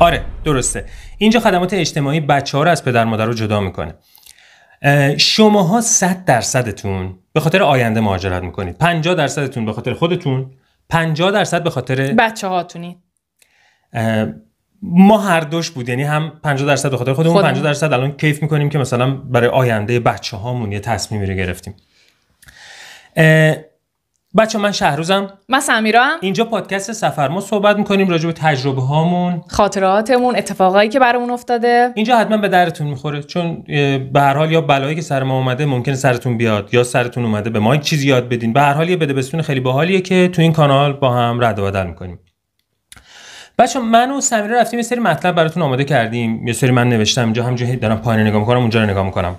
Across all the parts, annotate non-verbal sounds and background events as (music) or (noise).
آره درسته اینجا خدمات اجتماعی بچه ها رو از پدر مادر رو جدا میکنه شماها 100 درصدتون به خاطر آینده مهاجرت میکنید 50 درصدتون به خاطر خودتون 50 درصد به خاطر بچه هاتونید ما هر دوش بود یعنی هم 50 درصد به خاطر خودمون 50 درصد الان کیف میکنیم که مثلا برای آینده بچه هامون یه تصمیمی رو گرفتیم بچه من شهروزم من سمیرم اینجا پادکست سفر ما صحبت میکنیم راجع به تجربه هامون خاطراتمون اتفاقایی که برامون افتاده اینجا حتما به درتون میخوره چون به هر حال یا بلایی که سر ما اومده ممکنه سرتون بیاد یا سرتون اومده به ما یک چیزی یاد بدین به هر حال یه بدبستون خیلی باحالیه که تو این کانال با هم رد و بدل میکنیم بچه من و سمیرا رفتیم یه سری مطلب براتون آماده کردیم یه سری من نوشتم اینجا همجوری دارم پایین نگاه میکنم اونجا رو نگاه میکنم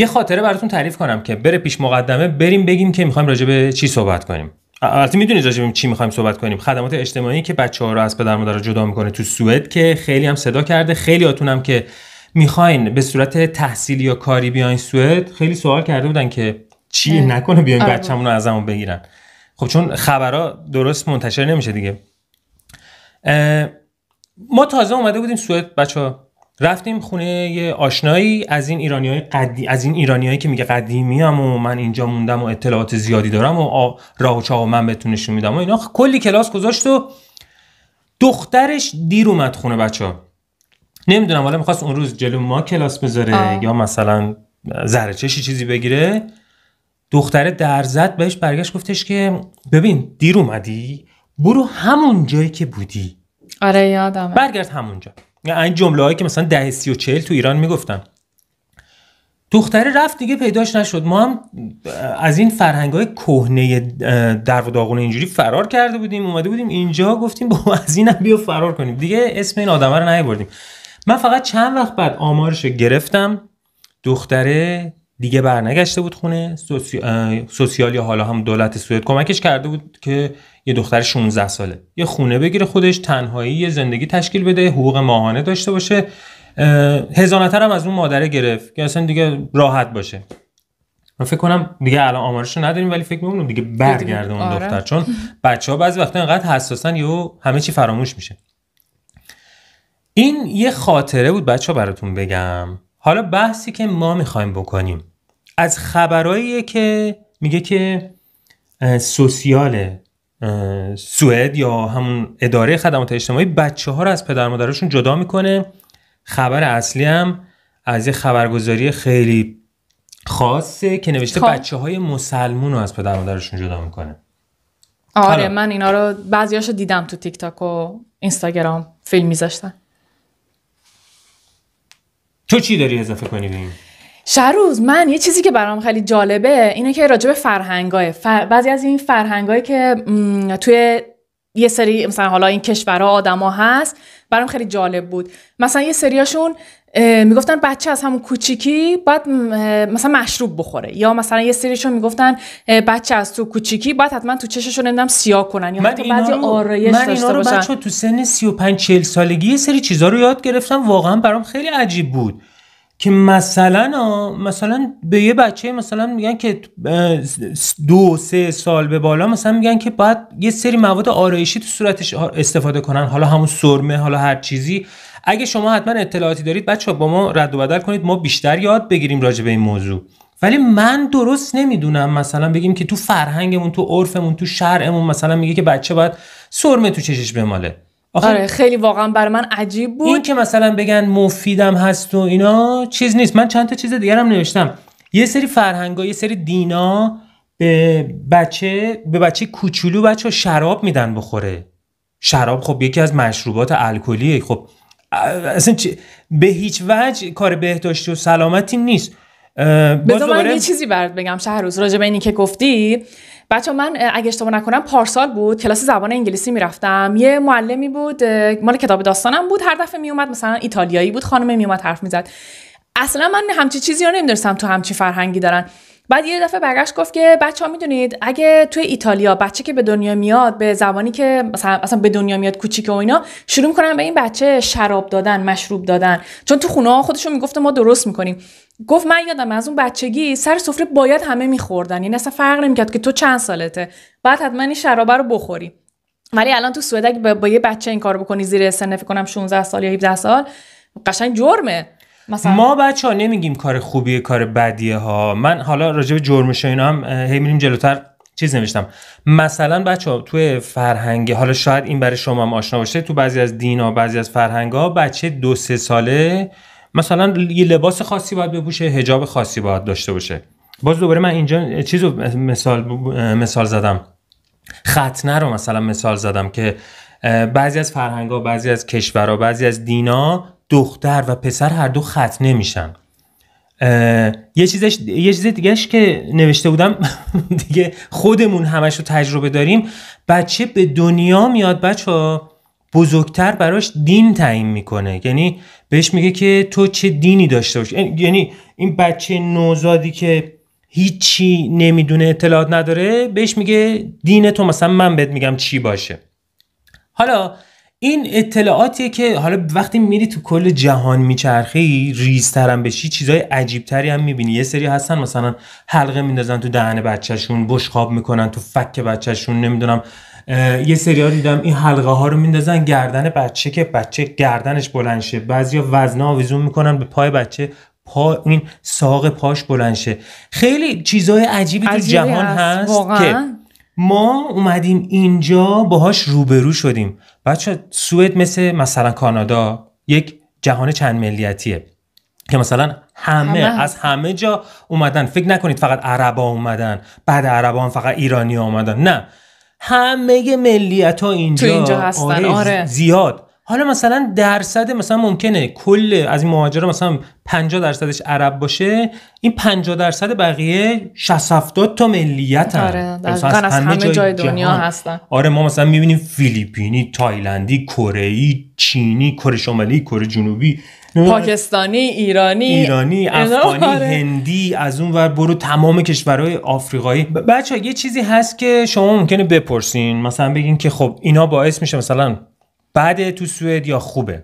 یه خاطره براتون تعریف کنم که بره پیش مقدمه بریم بگیم که میخوایم راجع به چی صحبت کنیم البته میدونید راجع چی میخوایم صحبت کنیم خدمات اجتماعی که بچه ها رو از پدر مادر جدا میکنه تو سوئد که خیلی هم صدا کرده خیلی هم که میخواین به صورت تحصیلی یا کاری بیاین سوئد خیلی سوال کرده بودن که چی نکنه بیاین آره. بچه‌مون رو ازمون بگیرن خب چون خبرها درست منتشر نمیشه دیگه ما تازه اومده بودیم سوئد بچه رفتیم خونه یه آشنایی از این ایرانیای قدی از این ایرانیایی که میگه قدیمی و من اینجا موندم و اطلاعات زیادی دارم و راه و چاه من بهتون نشون میدم و اینا کلی کلاس گذاشت و دخترش دیر اومد خونه بچه نمیدونم حالا میخواست اون روز جلو ما کلاس بذاره یا مثلا چشی چیزی بگیره دختره در زد بهش برگشت گفتش که ببین دیر اومدی برو همون جایی که بودی آره یادم برگرد همونجا این جمله هایی که مثلا ده سی و چهل تو ایران میگفتن دختره رفت دیگه پیداش نشد ما هم از این فرهنگ های کهنه در و داغونه اینجوری فرار کرده بودیم اومده بودیم اینجا گفتیم با از هم بیا فرار کنیم دیگه اسم این آدمه رو بردیم من فقط چند وقت بعد آمارش گرفتم دختره دیگه برنگشته بود خونه سوسی... سوسیال یا حالا هم دولت سوئد کمکش کرده بود که یه دختر 16 ساله یه خونه بگیره خودش تنهایی یه زندگی تشکیل بده حقوق ماهانه داشته باشه هزانتر هم از اون مادره گرفت که اصلا دیگه راحت باشه من فکر کنم دیگه الان آمارش نداریم ولی فکر میکنم دیگه برگرده اون آره. دختر چون (laughs) بچه ها بعضی وقتا اینقدر حساسن یه همه چی فراموش میشه این یه خاطره بود بچه ها براتون بگم حالا بحثی که ما میخوایم بکنیم از خبرهاییه که میگه که سوسیال سوئد یا همون اداره خدمات اجتماعی بچه ها رو از پدر مادرشون جدا میکنه خبر اصلی هم از یه خبرگزاری خیلی خاصه که نوشته خب. بچه های مسلمون رو از پدر مادرشون جدا میکنه آره من اینا رو بعضیاش رو دیدم تو تیک تاک و اینستاگرام فیلم میذاشتن تو چی داری اضافه کنی به شروز من یه چیزی که برام خیلی جالبه اینه که راجع به فرهنگای بعضی از این فرهنگایی که توی یه سری مثلا حالا این کشورها آدما هست برام خیلی جالب بود مثلا یه سریاشون میگفتن بچه از همون کوچیکی باید مثلا مشروب بخوره یا مثلا یه سریشون میگفتن بچه از تو کوچیکی باید حتما تو چششون نمیدونم سیاه کنن یا من حتی بعضی آرایش من اینا رو بچه تو سن 35 40 سالگی یه سری چیزا رو یاد گرفتم واقعا برام خیلی عجیب بود که مثلا مثلا به یه بچه مثلا میگن که دو سه سال به بالا مثلا میگن که باید یه سری مواد آرایشی تو صورتش استفاده کنن حالا همون سرمه حالا هر چیزی اگه شما حتما اطلاعاتی دارید بچه با ما رد و بدل کنید ما بیشتر یاد بگیریم راجع به این موضوع ولی من درست نمیدونم مثلا بگیم که تو فرهنگمون تو عرفمون تو شرعمون مثلا میگه که بچه باید سرمه تو چشش بماله آره خیلی واقعا بر من عجیب بود این که مثلا بگن مفیدم هست و اینا چیز نیست من چند تا چیز دیگرم نوشتم یه سری فرهنگا یه سری دینا به بچه به بچه کوچولو بچه شراب میدن بخوره شراب خب یکی از مشروبات الکلیه خب اصلا به هیچ وجه کار بهداشتی و سلامتی نیست بذار من یه چیزی برات بگم شهروز راجع به اینی که گفتی بچه من اگه اشتباه نکنم پارسال بود کلاس زبان انگلیسی میرفتم یه معلمی بود مال کتاب داستانم بود هر دفعه میومد مثلا ایتالیایی بود خانم میومد حرف میزد اصلا من همچی چیزی رو نمیدونستم تو همچی فرهنگی دارن بعد یه دفعه برگشت گفت که بچه ها میدونید اگه توی ایتالیا بچه که به دنیا میاد به زبانی که مثلا اصلا به دنیا میاد کوچیک و اینا شروع میکنن به این بچه شراب دادن مشروب دادن چون تو خونه ها خودشون میگفت ما درست میکنیم گفت من یادم از اون بچگی سر سفره باید همه میخوردن یعنی اصلا فرق نمیکرد که تو چند سالته بعد حتما این شرابه رو بخوری ولی الان تو سوئد با یه بچه این کار بکنی زیر سن فکر کنم 16 سال یا 17 سال قشنگ جرمه ما بچه ها نمیگیم کار خوبیه کار بدیه ها من حالا راجع به جرمش و اینا هم هی میریم جلوتر چیز نوشتم مثلا بچه ها توی فرهنگ حالا شاید این برای شما هم آشنا باشه تو بعضی از دینا بعضی از فرهنگ ها بچه دو سه ساله مثلا یه لباس خاصی باید بپوشه هجاب خاصی باید داشته باشه باز دوباره من اینجا چیزو مثال, مثال زدم ختنه رو مثلا مثال زدم که بعضی از فرهنگ ها بعضی از کشورها بعضی از دینا دختر و پسر هر دو خط نمیشن یه چیزش یه چیز دیگهش که نوشته بودم (laughs) دیگه خودمون همش رو تجربه داریم بچه به دنیا میاد بچه ها بزرگتر براش دین تعیین میکنه یعنی بهش میگه که تو چه دینی داشته باشی یعنی این بچه نوزادی که هیچی نمیدونه اطلاعات نداره بهش میگه دین تو مثلا من بهت میگم چی باشه حالا این اطلاعاتیه که حالا وقتی میری تو کل جهان میچرخی ریزترم بشی چیزای عجیبتری هم میبینی یه سری هستن مثلا حلقه میندازن تو دهن بچهشون بشخاب میکنن تو فک بچهشون نمیدونم یه سری دیدم این حلقه ها رو میندازن گردن بچه که بچه گردنش بلند شه بعضیا وزنه آویزون میکنن به پای بچه پا این ساق پاش بلند خیلی چیزای عجیبی تو جهان هست, هست. که ما اومدیم اینجا باهاش روبرو شدیم بچه سوئد مثل مثلا کانادا یک جهان چند ملیتیه که مثلا همه, از همه جا اومدن فکر نکنید فقط عربا اومدن بعد عربا هم فقط ایرانی اومدن نه همه ملیت ها اینجا, اینجا هستن آره. آره. زیاد حالا مثلا درصد مثلا ممکنه کل از این مهاجرا مثلا 50 درصدش عرب باشه این 50 درصد بقیه 60 70 تا ملیت هم. آره از همه, جای, دنیا هستن آره ما مثلا میبینیم فیلیپینی تایلندی کره ای چینی کره شمالی کره جنوبی پاکستانی ایرانی ایرانی افغانی آره. هندی از اون ور برو تمام کشورهای آفریقایی بچه یه چیزی هست که شما ممکنه بپرسین مثلا بگین که خب اینا باعث میشه مثلا بده تو سوئد یا خوبه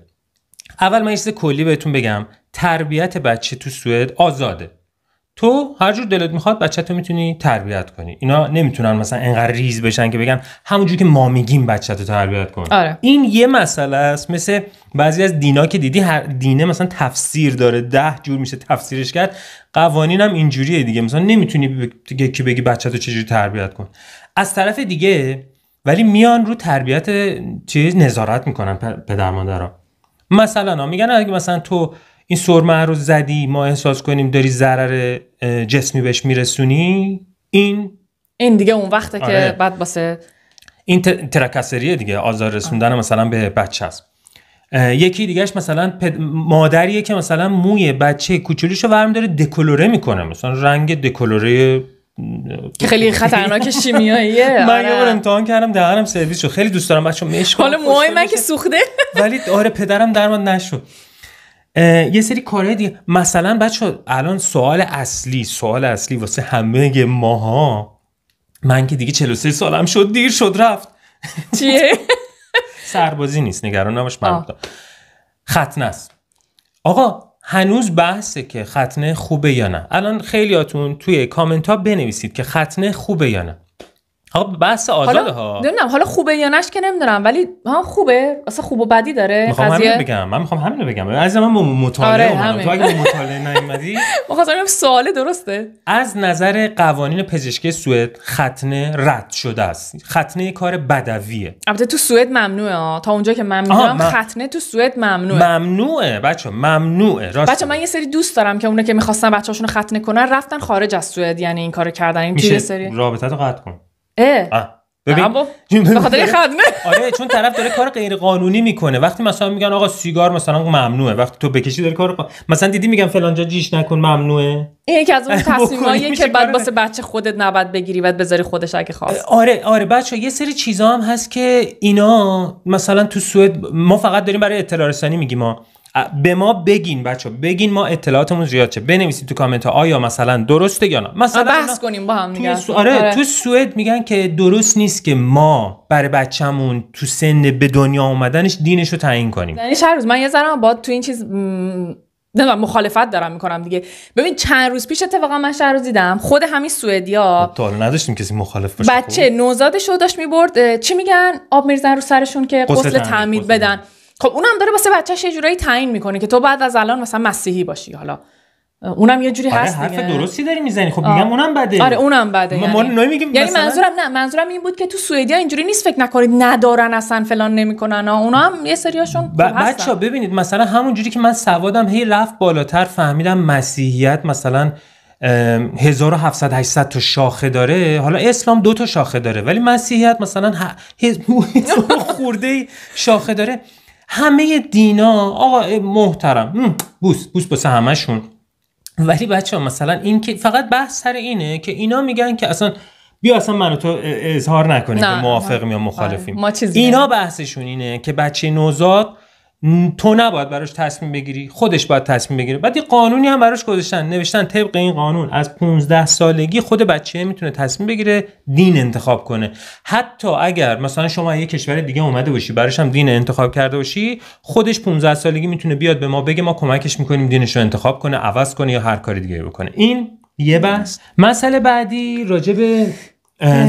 اول من چیز کلی بهتون بگم تربیت بچه تو سوئد آزاده تو هر جور دلت میخواد بچه تو میتونی تربیت کنی اینا نمیتونن مثلا انقدر ریز بشن که بگن همونجور که ما میگیم بچه تو تربیت کن آره. این یه مسئله است مثل بعضی از دینا که دیدی هر دینه مثلا تفسیر داره ده جور میشه تفسیرش کرد قوانین هم اینجوریه دیگه مثلا نمیتونی یکی بگی بچه تو چجوری تربیت کن از طرف دیگه ولی میان رو تربیت چیز نظارت میکنن پدر ها مثلا ها میگن اگه مثلا تو این سرمه رو زدی ما احساس کنیم داری ضرر جسمی بهش میرسونی این این دیگه اون وقته که آره. بعد باسه این ترکسریه دیگه آزار رسوندن مثلا به بچه هست یکی دیگهش مثلا مادریه که مثلا موی بچه کوچولیشو رو ورم داره دکلوره میکنه مثلا رنگ دکلوره که خیلی خطرناک (laughs) شیمیاییه من یه بار آره. امتحان کردم دهنم سرویس شد خیلی دوست دارم بچا مشک حالا موهای من که سوخته (laughs) ولی آره پدرم درمان نشد یه سری کارهای دیگه مثلا بچه الان سوال اصلی سوال اصلی واسه همه ماها من که دیگه 43 سالم شد دیر شد رفت (laughs) چیه؟ سربازی نیست نگران نباش من خطنه است آقا هنوز بحثه که ختنه خوبه یا نه الان خیلیاتون توی کامنت ها بنویسید که ختنه خوبه یا نه آقا بحث آزاده ها نمیدونم حالا خوبه یا نش که نمیدونم ولی ها خوبه اصلا خوب و بدی داره میخوام قضیه... بگم من میخوام همین بگم از من مطالعه آره تو اگه مطالعه نیومدی میخواستم (laughs) بگم سوال درسته از نظر قوانین پزشکی سوئد ختنه رد شده است ختنه کار بدویه البته تو سوئد ممنوعه تا اونجا که من میدونم ختنه تو سوئد ممنوعه ممنوعه بچه ممنوعه راست بچه من یه سری دوست دارم که اونه که میخواستن بچه‌هاشون ختنه کنن رفتن خارج از سوئد یعنی این کارو کردن این سری رابطه رو قطع کن اه. ببین (laughs) خاطر (laughs) آره چون طرف داره کار غیر قانونی میکنه وقتی مثلا میگن آقا سیگار مثلا ممنوعه وقتی تو بکشی داره کار مثلا دیدی میگن جا جیش نکن ممنوعه این یکی از اون (laughs) که بعد واسه بچه خودت نباید بگیری بعد بذاری خودش اگه خواست آره آره بچه یه سری چیزا هم هست که اینا مثلا تو سوئد ما فقط داریم برای اطلاع رسانی میگیم ما به ما بگین بچه بگین ما اطلاعاتمون زیاد چه بنویسید تو کامنت ها آیا مثلا درسته یا نه مثلا بحث کنیم با هم دیگه تو, آره،, آره، تو سوئد میگن که درست نیست که ما برای بچه‌مون تو سن به دنیا اومدنش دینش رو تعیین کنیم یعنی هر روز من یه ذره با تو این چیز نه مخالفت دارم میکنم دیگه ببین چند روز پیش اتفاقا من شهر روز دیدم خود همین سوئدیا خب، تا حالا نداشتیم کسی مخالف باشه بچه خب. نوزادش رو داشت میبرد چی میگن آب میریزن رو سرشون که غسل تعمید بدن خب اونم داره واسه بچهش یه جورایی تعیین میکنه که تو بعد از الان مثلا مسیحی باشی حالا اونم یه جوری آره هست حرف درستی داری میزنی خب میگم اونم بده آره اونم بده ما یعنی, یعنی منظورم نه منظورم این بود که تو سوئدیا اینجوری نیست فکر نکنید ندارن اصلا فلان نمیکنن اونا هم یه سریاشون ب... بچا ببینید مثلا همون جوری که من سوادم هی رفت بالاتر فهمیدم مسیحیت مثلا 1700 800 تا شاخه داره حالا اسلام دو تا شاخه داره ولی مسیحیت مثلا ه... (laughs) خورده شاخه داره همه دینا آقا محترم بوس بوس بوس همشون ولی بچه ها مثلا این که فقط بحث سر اینه که اینا میگن که اصلا بیا اصلا منو تو اظهار نکنیم که موافق یا مخالفیم آره، اینا بحثشون اینه که بچه نوزاد تو نباید براش تصمیم بگیری خودش باید تصمیم بگیره بعد قانونی هم براش گذاشتن نوشتن طبق این قانون از 15 سالگی خود بچه میتونه تصمیم بگیره دین انتخاب کنه حتی اگر مثلا شما یه کشور دیگه اومده باشی براش هم دین انتخاب کرده باشی خودش 15 سالگی میتونه بیاد به ما بگه ما کمکش میکنیم دینش رو انتخاب کنه عوض کنه یا هر کاری دیگه بکنه این یه بحث مسئله بعدی راجب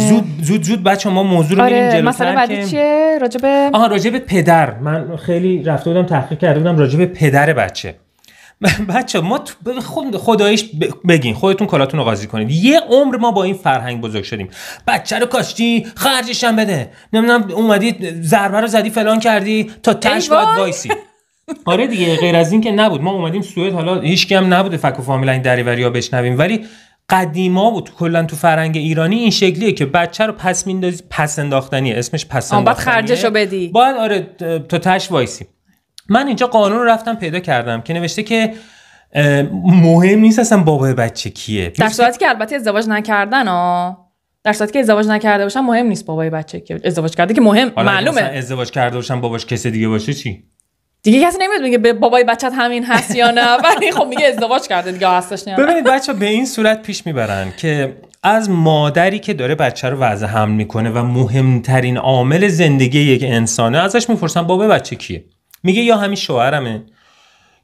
زود زود زود بچه ما موضوع رو آره، مثلا بعدی چیه راجب آها راجب پدر من خیلی رفته بودم تحقیق کرده بودم راجب پدر بچه (laughs) بچه ما خود خدایش بگین خودتون کلاتون رو قاضی کنید یه عمر ما با این فرهنگ بزرگ شدیم بچه رو کاشتی خرجش هم بده نمیدونم اومدی ضربه رو زدی فلان کردی تا تش باید وایسی آره دیگه غیر از این که نبود ما اومدیم سوئد حالا هیچ هم نبوده فک و فامیل این دریوری بشنویم ولی قدیما و تو کلا تو فرهنگ ایرانی این شکلیه که بچه رو پس میندازی پس انداختنیه اسمش پس انداختنیه باید خرجشو بدی باید آره تو تش وایسی من اینجا قانون رفتم پیدا کردم که نوشته که مهم نیست اصلا بابای بچه کیه در صورتی که البته ازدواج نکردن ها در صورتی که ازدواج نکرده باشن مهم نیست بابای بچه کیه ازدواج کرده که مهم معلومه ازدواج کرده باشن باباش کسی دیگه باشه چی دیگه کسی نمیاد میگه به بابای بچت همین هست یا نه (laughs) ولی خب میگه ازدواج کرده دیگه هستش نه ببینید بچه به این صورت پیش میبرن که از مادری که داره بچه رو وضع حمل میکنه و مهمترین عامل زندگی یک انسانه ازش میپرسن بابا بچه کیه میگه یا همین شوهرمه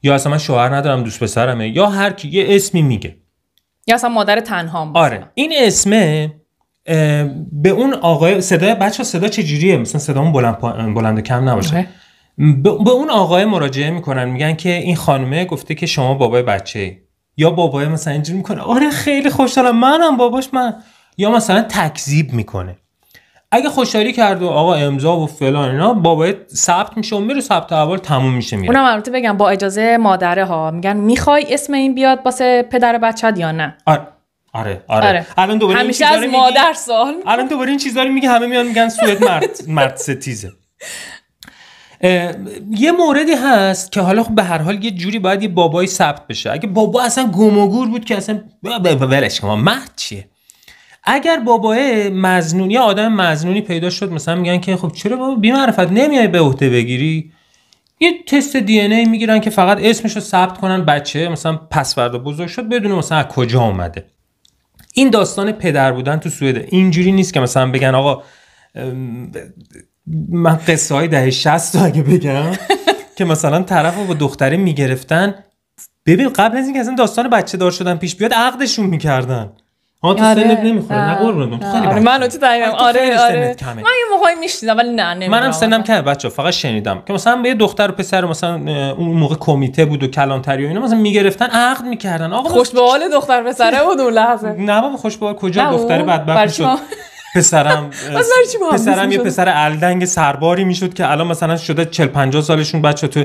یا اصلا من شوهر ندارم دوست پسرمه یا هر کی یه اسمی میگه یا اصلا مادر تنها آره. این اسمه به اون آقای صدای بچه صدا چجوریه مثلا صدا بلند, بلند و کم نباشه آره. به اون آقای مراجعه میکنن میگن که این خانمه گفته که شما بابای بچه یا بابای مثلا اینجوری میکنه آره خیلی خوشحالم منم باباش من یا مثلا تکذیب میکنه اگه خوشحالی کرد و آقا امضا و فلان اینا بابای ثبت میشه و میره ثبت اول تموم میشه میره اونم البته بگم با اجازه مادره ها میگن میخوای اسم این بیاد واسه پدر بچت یا نه آره آره آره, آره. الان دوباره همیشه از مادر سوال الان دوباره این چیزا رو میگه همه میان میگن سوئد مرد مرد ستیزه یه موردی هست که حالا خب به هر حال یه جوری باید یه بابایی ثبت بشه اگه بابا اصلا گموگور بود که اصلا ولش کن مرد چیه اگر بابای مزنونی آدم مزنونی پیدا شد مثلا میگن که خب چرا بابا بیمعرفت نمیای به عهده بگیری یه تست دی ای میگیرن که فقط اسمش رو ثبت کنن بچه مثلا پسورد بزرگ شد بدون مثلا از کجا اومده این داستان پدر بودن تو سوئد اینجوری نیست که مثلا بگن آقا من قصه های دهه 60 اگه بگم (laughs) که مثلا طرف رو با دختری میگرفتن ببین قبل از اینکه از داستان بچه دار شدن پیش بیاد عقدشون میکردن ها تو آره. سنت نمیخوره نه آره، من. من تو دقیقاً آره آره من یه موقعی میشنیدم ولی نه منم سنم کمه بچه فقط شنیدم که مثلا به یه دختر و پسر مثلا اون موقع کمیته بود و کلانتری و اینا مثلا میگرفتن عقد میکردن آقا خوش به دختر پسره بود اون لحظه نه بابا خوش کجا دختر بدبخت شد (laughs) پسرم (laughs) پسرم یه پسر الدنگ سرباری میشد که الان مثلا شده 40 50 سالشون بچه تو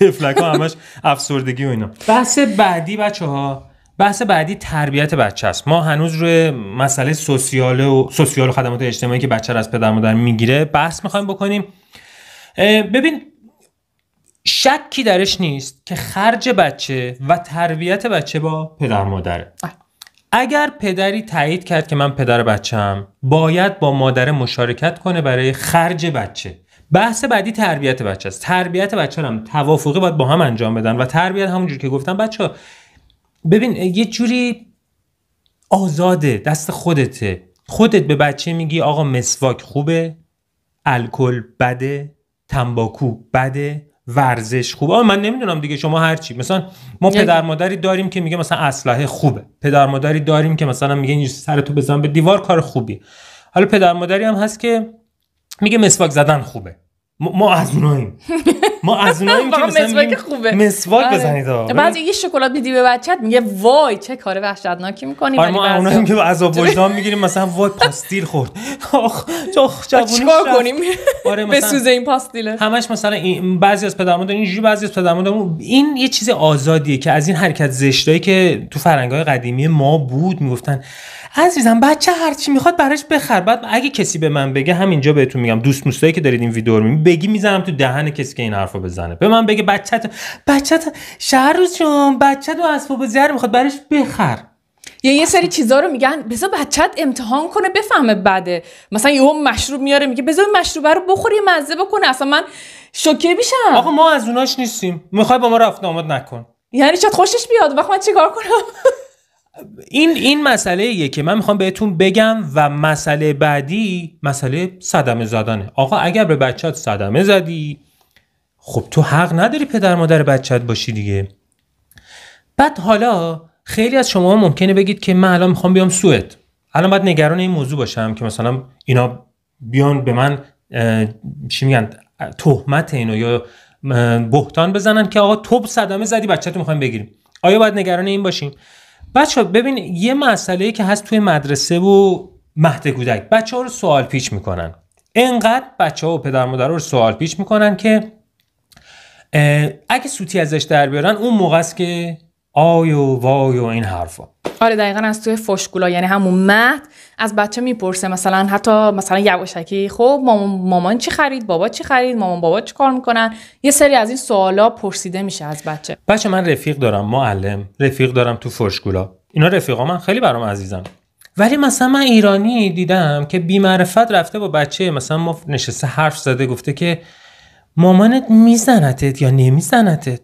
تفلک (laughs) ها همش افسردگی و اینا بحث بعدی بچه ها بحث بعدی تربیت بچه است ما هنوز روی مسئله سوسیال و سوسیال و خدمات اجتماعی که بچه را از پدر مادر میگیره بحث میخوایم بکنیم ببین شکی درش نیست که خرج بچه و تربیت بچه با پدر مادره اگر پدری تایید کرد که من پدر بچم باید با مادر مشارکت کنه برای خرج بچه بحث بعدی تربیت بچه است تربیت بچه هم توافقی باید با هم انجام بدن و تربیت همونجور که گفتم بچه ها ببین یه جوری آزاده دست خودته خودت به بچه میگی آقا مسواک خوبه الکل بده تنباکو بده ورزش خوبه من نمیدونم دیگه شما هر چی مثلا ما یعنی پدر مادری داریم که میگه مثلا اسلحه خوبه پدر مادری داریم که مثلا میگه این سرتو بزن به دیوار کار خوبی. حالا پدر مادری هم هست که میگه مسواک زدن خوبه ما از اوناییم (laughs) ما از اونایی (laughs) که مثلا مسواک خوبه مسواک آره. بزنید بعد یه شکلات میدی به بچت میگه وای چه کار وحشتناکی میکنی آره ما اونایی که عذاب (laughs) وجدان میگیریم مثلا وای پاستیل خورد (laughs) آخ آخ خب چیکار کنیم آره بسوزه این پاستیله همش مثلا این بعضی از پدرمون اینجوری بعضی از پدرمون این یه چیز آزادیه که از این حرکت زشتایی که تو فرنگای قدیمی ما بود میگفتن عزیزم بچه هر چی میخواد براش بخر بعد اگه کسی به من بگه همینجا بهتون میگم دوست موستایی که دارید این ویدیو رو میبینید بگی میزنم تو دهن کسی که این حرفو بزنه به من بگه بچت بچت شهر روز جون بچت اسباب زیر میخواد براش بخر یا یه سری چیزا رو میگن بذار بچت امتحان کنه بفهمه بده مثلا یه یهو مشروب میاره میگه بذار مشروب رو بخوری مزه بکنه اصلا من شوکه میشم آقا ما از اوناش نیستیم میخوای با ما رفت آمد نکن یعنی چت خوشش بیاد وقت من چیکار کنم این این مسئله ایه که من میخوام بهتون بگم و مسئله بعدی مسئله صدمه زدنه آقا اگر به بچت صدمه زدی خب تو حق نداری پدر مادر بچت باشی دیگه بعد حالا خیلی از شما ممکنه بگید که من الان میخوام بیام سوئد الان باید نگران این موضوع باشم که مثلا اینا بیان به من چی میگن تهمت اینو یا بهتان بزنن که آقا تو صدمه زدی بچه تو بگیریم آیا باید نگران این باشیم بچه ببین یه مسئله که هست توی مدرسه و مهد کودک بچه ها رو سوال پیچ میکنن انقدر بچه ها و پدر مادر رو سوال پیچ میکنن که اگه سوتی ازش در بیارن اون موقع است که آی و وای و این حرفا آره دقیقا از توی فشکولا یعنی همون مهد از بچه میپرسه مثلا حتی مثلا یواشکی خب مامان چی خرید بابا چی خرید مامان بابا چی کار میکنن یه سری از این سوالا پرسیده میشه از بچه بچه من رفیق دارم معلم رفیق دارم تو فشکولا اینا رفیقا من خیلی برام عزیزم ولی مثلا من ایرانی دیدم که بیمعرفت رفته با بچه مثلا ما نشسته حرف زده گفته که مامانت میزنتت یا نمیزنتت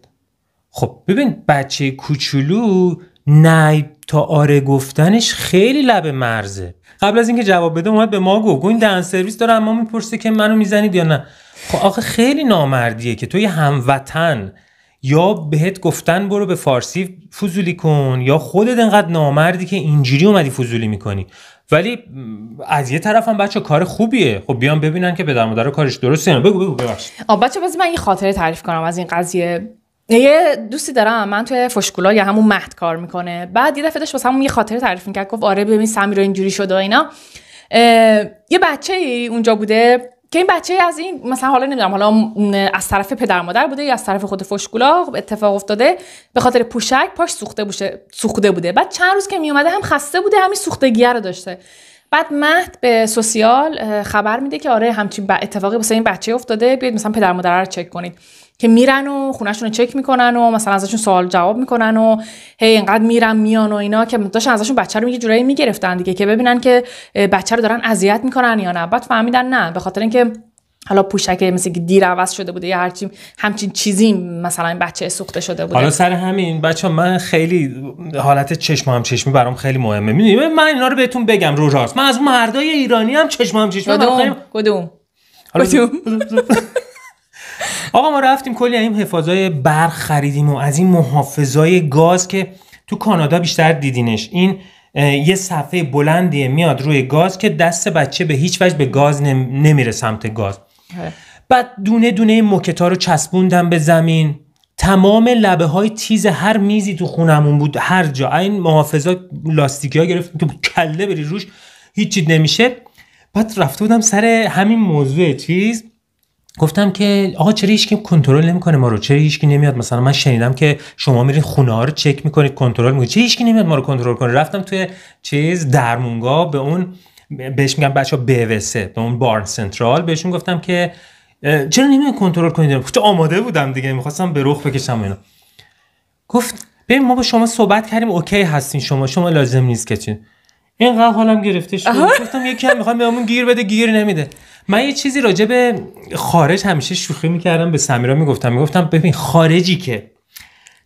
خب ببین بچه کوچولو نه تا آره گفتنش خیلی لب مرزه قبل از اینکه جواب بده اومد به ما گفت این دن سرویس داره اما میپرسه که منو میزنید یا نه خب آخه خیلی نامردیه که توی هموطن یا بهت گفتن برو به فارسی فضولی کن یا خودت انقدر نامردی که اینجوری اومدی فضولی میکنی ولی از یه طرف هم بچه کار خوبیه خب بیان ببینن که به مادر کارش درسته نه بگو بگو ببخشید بچه من یه خاطره تعریف کنم از این قضیه یه دوستی دارم من توی فشکولا یا همون مهد کار میکنه بعد یه دفعه داشت واسه همون یه خاطره تعریف میکرد گفت آره ببین سمیر اینجوری شده اینا یه بچه ای اونجا بوده که این بچه از این مثلا حالا نمیدونم حالا از طرف پدر مادر بوده یا از طرف خود فشکولا اتفاق افتاده به خاطر پوشک پاش سوخته بوده سوخته بوده بعد چند روز که می اومده هم خسته بوده همین سوختگی رو داشته بعد مهد به سوسیال خبر میده که آره همچین اتفاقی واسه این بچه افتاده بیاید مثلا پدر مادر رو چک کنید که میرن و خونهشون رو چک میکنن و مثلا ازشون سوال جواب میکنن و هی اینقدر میرن میان و اینا که داشتن ازشون بچه رو میگه جورایی میگرفتن دیگه که ببینن که بچه رو دارن اذیت میکنن یا نه بعد فهمیدن نه به خاطر اینکه حالا پوشک مثل که دیر عوض شده بوده یا هرچی همچین چیزی مثلا این بچه سوخته شده بوده حالا سر همین بچه من خیلی حالت چشم هم چشمی برام خیلی مهمه میدونی من اینا رو بهتون بگم رو راست من از مردای ایرانی هم چشم هم چشمی کدوم کدوم (laughs) آقا ما رفتیم کلی این حفاظای برق خریدیم و از این محافظای گاز که تو کانادا بیشتر دیدینش این یه صفحه بلندیه میاد روی گاز که دست بچه به هیچ وجه به گاز نمیره سمت گاز بعد دونه دونه موکتا رو چسبوندم به زمین تمام لبه های تیز هر میزی تو خونمون بود هر جا این محافظا لاستیکی ها تو کله بری روش هیچی نمیشه بعد رفته بودم سر همین موضوع چیز گفتم که آقا چرا هیچ کنترل نمیکنه ما رو چرا هیچ نمیاد مثلا من شنیدم که شما میرین خونه رو چک میکنید کنترل میکنید چرا هیچ نمیاد ما رو کنترل کنه رفتم توی چیز درمونگا به اون بهش میگم بچا بوسه به اون بارن سنترال بهشون گفتم که چرا نمیاد کنترل کنید گفت آماده بودم دیگه میخواستم به رخ بکشم اینو گفت ببین ما با شما صحبت کردیم اوکی هستین شما شما لازم نیست که اینقدر حالم گرفته شد گفتم یکی هم میخوام بهمون گیر بده گیر نمیده من یه چیزی راجع به خارج همیشه شوخی میکردم به سمیرا میگفتم میگفتم ببین خارجی که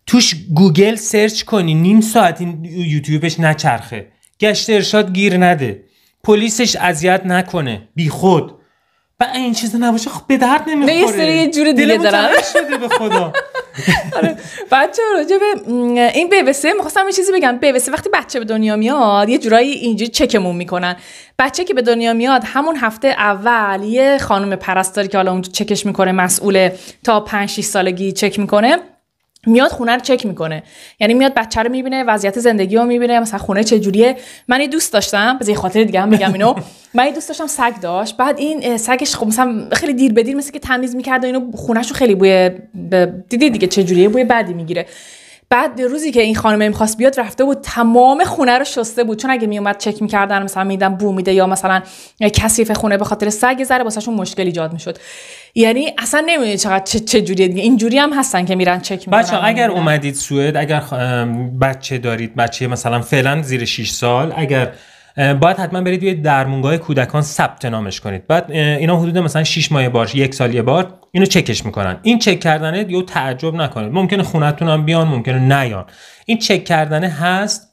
توش گوگل سرچ کنی نیم ساعت این یوتیوبش نچرخه گشت ارشاد گیر نده پلیسش اذیت نکنه خود و این چیز نباشه خب به درد نمیخوره یه سری یه جور دیگه دارم به خدا (laughs) آره. بچه راجع به این بیوسه میخواستم یه چیزی بگم بیوسه وقتی بچه به دنیا میاد یه جورایی اینجا چکمون میکنن بچه که به دنیا میاد همون هفته اول یه خانم پرستاری که حالا اونجا چکش میکنه مسئول تا 5 6 سالگی چک میکنه میاد خونه رو چک میکنه یعنی میاد بچه رو میبینه وضعیت زندگی رو میبینه مثلا خونه چجوریه من یه دوست داشتم به خاطر دیگه هم میگم اینو من یه دوست داشتم سگ داشت بعد این سگش خب مثلا خیلی دیر به دیر مثل که تمیز میکرد و اینو رو خیلی بوی دیدی دیگه چجوریه بوی بعدی میگیره بعد روزی که این خانم میخواست بیاد رفته بود تمام خونه رو شسته بود چون اگه میومد چک میکردن مثلا میدم بو میده یا مثلا کثیف خونه به خاطر سگ زره واسهشون مشکل ایجاد میشد یعنی اصلا نمیدونی چقدر چه, چه جوریه دیگه اینجوری هم هستن که میرن چک میکنن بچه اگر اومدید سوئد اگر بچه دارید بچه مثلا فعلا زیر 6 سال اگر باید حتما برید یه درمونگاه کودکان ثبت نامش کنید بعد اینا حدود مثلا 6 ماه بار یک سال یه بار اینو چکش میکنن این چک کردنه یو تعجب نکنید ممکنه خونتون هم بیان ممکنه نیان این چک کردنه هست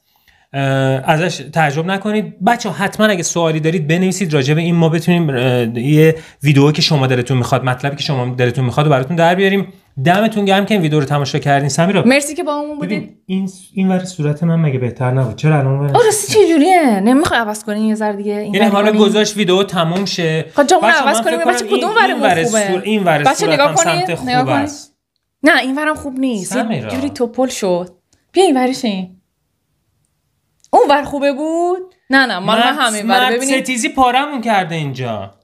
ازش تعجب نکنید بچه حتما اگه سوالی دارید بنویسید راجع به این ما بتونیم یه ویدیو که شما دلتون میخواد مطلبی که شما دلتون میخواد و براتون در بیاریم دمتون گرم که این ویدیو رو تماشا کردین سمیرا مرسی که با همون بودین این این ور صورت من مگه بهتر نبود چرا الان ور آره چه جوریه نمیخوای عوض کنی یه ذره دیگه این یعنی حالا گذاش ویدیو تموم شه خب من عوض کنیم بچا کدوم ور خوبه این ور بچه نگاه کنید نگاه خوبه نه این ورم خوب نیست جوری توپل شد بیا این این اون ور خوبه بود نه نه ما همین ور ببینید ستیزی پارمون کرده اینجا